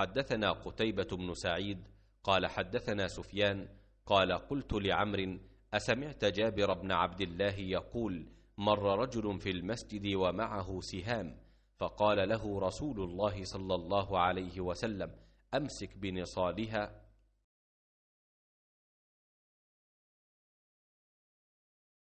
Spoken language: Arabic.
حدثنا قتيبة بن سعيد قال حدثنا سفيان قال قلت لعمر أسمعت جابر بن عبد الله يقول مر رجل في المسجد ومعه سهام فقال له رسول الله صلى الله عليه وسلم أمسك بنصالها